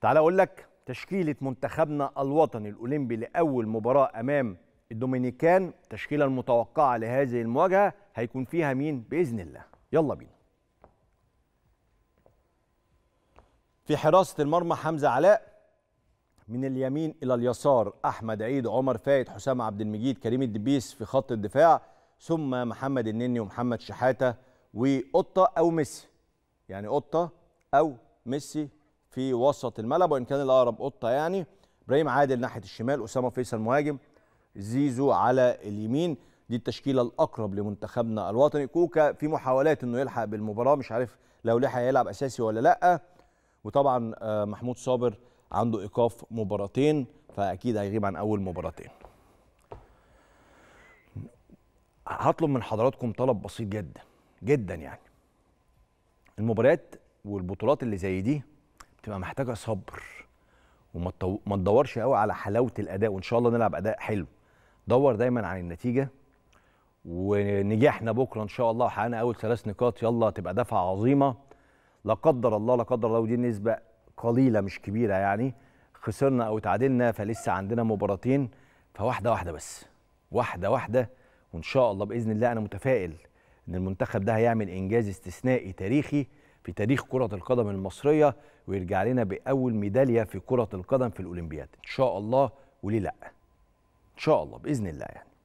تعال اقول لك تشكيله منتخبنا الوطني الاولمبي لاول مباراه امام الدومينيكان التشكيله المتوقعه لهذه المواجهه هيكون فيها مين باذن الله يلا بينا في حراسه المرمى حمزه علاء من اليمين الى اليسار احمد عيد عمر فايد حسام عبد المجيد كريم الدبيس في خط الدفاع ثم محمد النني ومحمد شحاته وقطه او ميسي يعني قطه او ميسي في وسط الملعب وان كان الاقرب قطه يعني ابراهيم عادل ناحيه الشمال اسامه فيصل مهاجم زيزو على اليمين دي التشكيله الاقرب لمنتخبنا الوطني كوكا في محاولات انه يلحق بالمباراه مش عارف لو لحق هيلعب اساسي ولا لا وطبعا آه، محمود صابر عنده ايقاف مباراتين فاكيد هيغيب عن اول مباراتين هطلب من حضراتكم طلب بسيط جدا جدا يعني المباريات والبطولات اللي زي دي تبقى محتاجه صبر وما تدورش قوي على حلاوه الاداء وان شاء الله نلعب اداء حلو دور دايما عن النتيجه ونجاحنا بكره ان شاء الله وحققنا اول ثلاث نقاط يلا تبقى دفعه عظيمه لا قدر الله لا قدر الله ودي نسبه قليله مش كبيره يعني خسرنا او تعادلنا فلسه عندنا مباراتين فواحده واحده بس واحده واحده وان شاء الله باذن الله انا متفائل ان المنتخب ده هيعمل انجاز استثنائي تاريخي في تاريخ كرة القدم المصرية ويرجع لنا بأول ميدالية في كرة القدم في الأولمبياد إن شاء الله وليه لأ إن شاء الله بإذن الله يعني